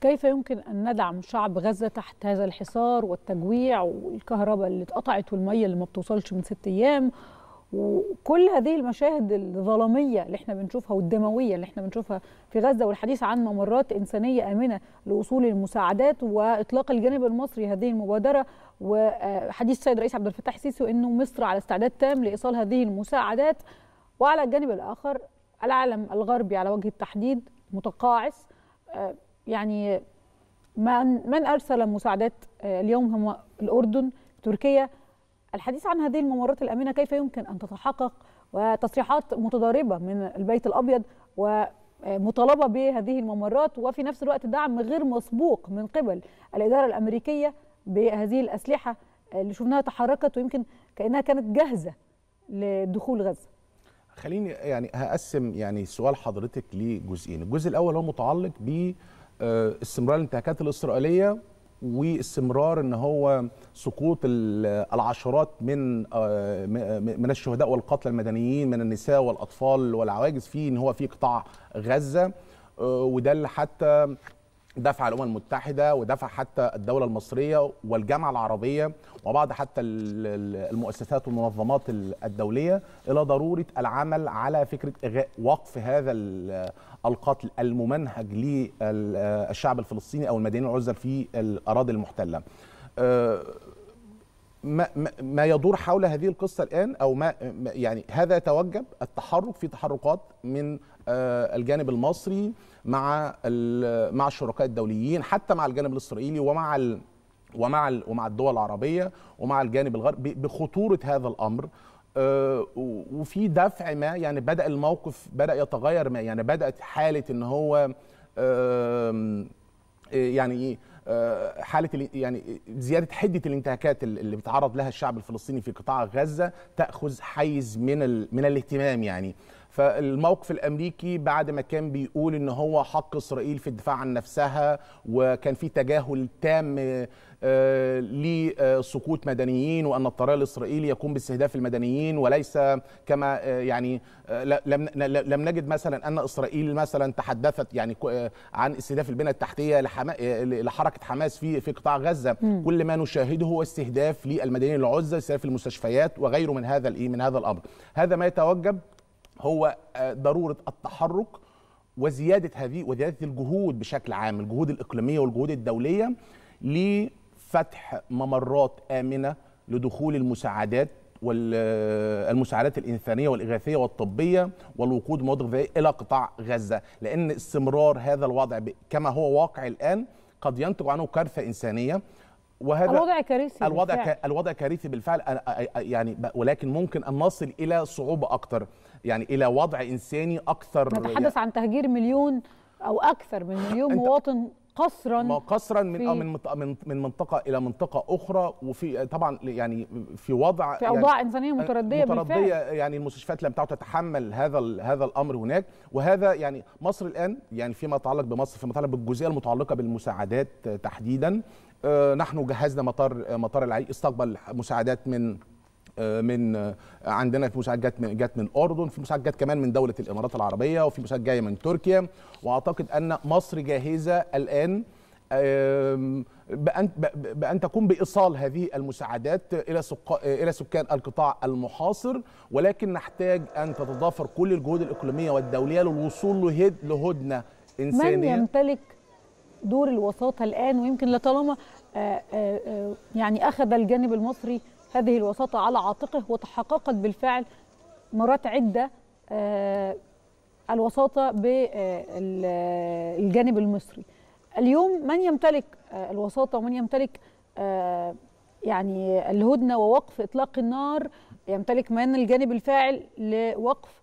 كيف يمكن أن ندعم شعب غزة تحت هذا الحصار والتجويع والكهرباء اللي اتقطعت والمية اللي ما بتوصلش من ست أيام وكل هذه المشاهد الظلامية اللي احنا بنشوفها والدموية اللي احنا بنشوفها في غزة والحديث عن ممرات إنسانية آمنة لوصول المساعدات وإطلاق الجانب المصري هذه المبادرة وحديث السيد رئيس عبد الفتاح السيسي وأنه مصر على استعداد تام لإيصال هذه المساعدات وعلى الجانب الآخر العالم الغربي على وجه التحديد متقاعس يعني من من ارسل مساعدات آه، اليوم هم الاردن تركيا الحديث عن هذه الممرات الامنه كيف يمكن ان تتحقق وتصريحات متضاربه من البيت الابيض ومطالبه آه، بهذه الممرات وفي نفس الوقت دعم غير مسبوق من قبل الاداره الامريكيه بهذه الاسلحه آه، اللي شفناها تحركت ويمكن كانها كانت جاهزه لدخول غزه خليني يعني هقسم يعني سؤال حضرتك لجزئين الجزء الاول هو متعلق ب آه، استمرار الانتهاكات الاسرائيليه واستمرار ان هو سقوط العشرات من آه، آه، من الشهداء والقتلى المدنيين من النساء والاطفال والعواجز في ان هو في قطاع غزه وده اللي حتى دفع الامم المتحده ودفع حتى الدوله المصريه والجامعه العربيه وبعض حتى المؤسسات والمنظمات الدوليه الى ضروره العمل على فكره وقف هذا القتل الممنهج للشعب الفلسطيني او المدنيين العزل في الاراضي المحتله. أه، ما, ما يدور حول هذه القصة الآن أو ما يعني هذا توجب التحرك في تحركات من آه، الجانب المصري مع مع الشركاء الدوليين حتى مع الجانب الإسرائيلي ومع ال ومع ال ومع الدول العربية ومع الجانب الغربي بخطورة هذا الأمر آه، وفي دفع ما يعني بدأ الموقف بدأ يتغير ما يعني بدأت حالة إن هو يعني إيه آه، حاله يعني زياده حده الانتهاكات اللي بيتعرض لها الشعب الفلسطيني في قطاع غزه تاخذ حيز من من الاهتمام يعني فالموقف الامريكي بعد ما كان بيقول ان هو حق اسرائيل في الدفاع عن نفسها وكان في تجاهل تام آه، لسقوط مدنيين وان الطيران الاسرائيلي يقوم باستهداف المدنيين وليس كما آه، يعني آه، لم لم نجد مثلا ان اسرائيل مثلا تحدثت يعني عن استهداف البنى التحتيه لحركه حماس في في قطاع غزه م. كل ما نشاهده هو استهداف للمدنيين العزة استهداف المستشفيات وغيره من هذا من هذا الامر هذا ما يتوجب هو آه، ضروره التحرك وزياده هذه وزياده الجهود بشكل عام الجهود الاقليميه والجهود الدوليه لفتح ممرات امنه لدخول المساعدات والمساعدات آه، الإنسانية والإغاثية والطبية والوقود مواد غذائية إلى قطاع غزة لأن استمرار هذا الوضع كما هو واقع الآن قد ينتج عنه كارثة إنسانية وهذا الوضع كارثي الوضع بالفعل. الوضع كارثي بالفعل يعني ولكن ممكن ان نصل الى صعوبه اكتر يعني الى وضع انساني اكثر نتحدث يعني عن تهجير مليون او اكثر من مليون مواطن قصرا ما قصرا من آه، آه، من من منطقه الى منطقه اخرى وفي آه، طبعا يعني في وضع في اوضاع يعني انسانيه مترديه مترديه بالفعل. يعني المستشفيات لم تعد تتحمل هذا هذا الامر هناك وهذا يعني مصر الان يعني فيما يتعلق بمصر فيما يتعلق بالجزئيه المتعلقه بالمساعدات تحديدا نحن جهزنا مطار مطار العي استقبل مساعدات من آه، من آه، عندنا في مساعدات جت من جت من الاردن في مساعدات جت كمان من دوله الامارات العربيه وفي مساعدات جايه من تركيا واعتقد ان مصر جاهزه الان بأن, بأن تقوم بإيصال هذه المساعدات إلى, إلى سكان القطاع المحاصر ولكن نحتاج أن تتضافر كل الجهود الإقليمية والدولية للوصول لهدنة إنسانية من يمتلك دور الوساطة الآن ويمكن لطالما آه، آه، آه، يعني أخذ الجانب المصري هذه الوساطة على عاتقه وتحققت بالفعل مرات عدة الوساطة بالجانب المصري اليوم من يمتلك الوساطة ومن يمتلك يعني الهدنة ووقف إطلاق النار يمتلك من الجانب الفاعل لوقف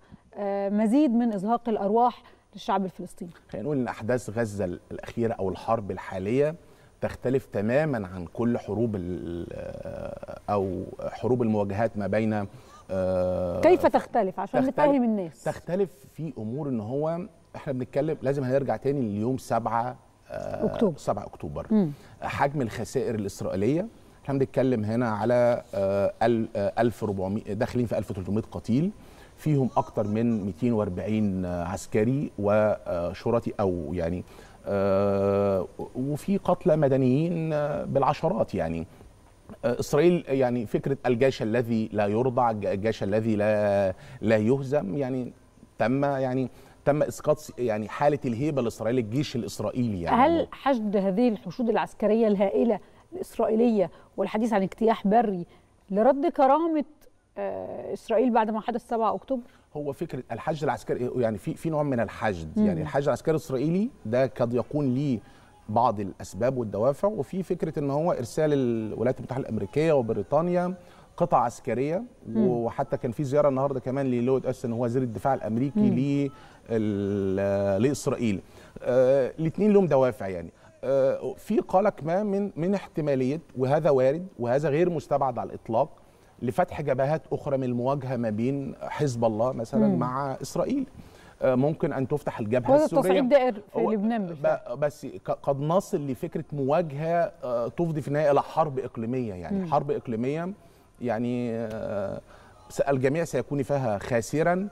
مزيد من إزهاق الأرواح للشعب الفلسطيني خلينا نقول ان احداث غزه الاخيره او الحرب الحاليه تختلف تماما عن كل حروب آه، او حروب المواجهات ما بين آه، كيف تختلف عشان نفهم الناس تختلف في امور ان هو احنا بنتكلم لازم هنرجع تاني ليوم 7 آه، اكتوبر 7 اكتوبر م. حجم الخسائر الاسرائيليه احنا بنتكلم هنا على 1400 داخلين في 1300 قتيل فيهم اكتر من 240 عسكري وشرطي او يعني وفي قتلى مدنيين آه، بالعشرات يعني آه، اسرائيل يعني فكره الجيش الذي لا يرضع الجيش الذي لا لا يهزم يعني تم يعني تم اسقاط يعني حاله الهيبه الاسرائيليه الجيش الاسرائيلي يعني هل حشد هذه الحشود العسكريه الهائله الاسرائيليه والحديث عن اجتياح بري لرد كرامه آه، اسرائيل بعد ما حدث 7 اكتوبر هو فكره الحشد العسكري يعني في في نوع من الحشد يعني الحشد العسكري الاسرائيلي ده قد يكون ليه بعض الاسباب والدوافع وفي فكره ان هو ارسال الولايات المتحده الامريكيه وبريطانيا قطع عسكريه مم. وحتى كان في زياره النهارده كمان للود استن هو وزير الدفاع الامريكي لاسرائيل آه الاثنين لهم دوافع يعني آه في قلق ما من من احتماليه وهذا وارد وهذا غير مستبعد على الاطلاق لفتح جبهات اخرى من المواجهه ما بين حزب الله مثلا مم. مع اسرائيل آه، ممكن ان تفتح الجبهه السوريه تصعيد دائر في لبنان بس قد نصل لفكره مواجهه آه، تفضي في النهايه الى حرب اقليميه يعني حرب اقليميه يعني آه، الجميع سيكون فيها خاسرا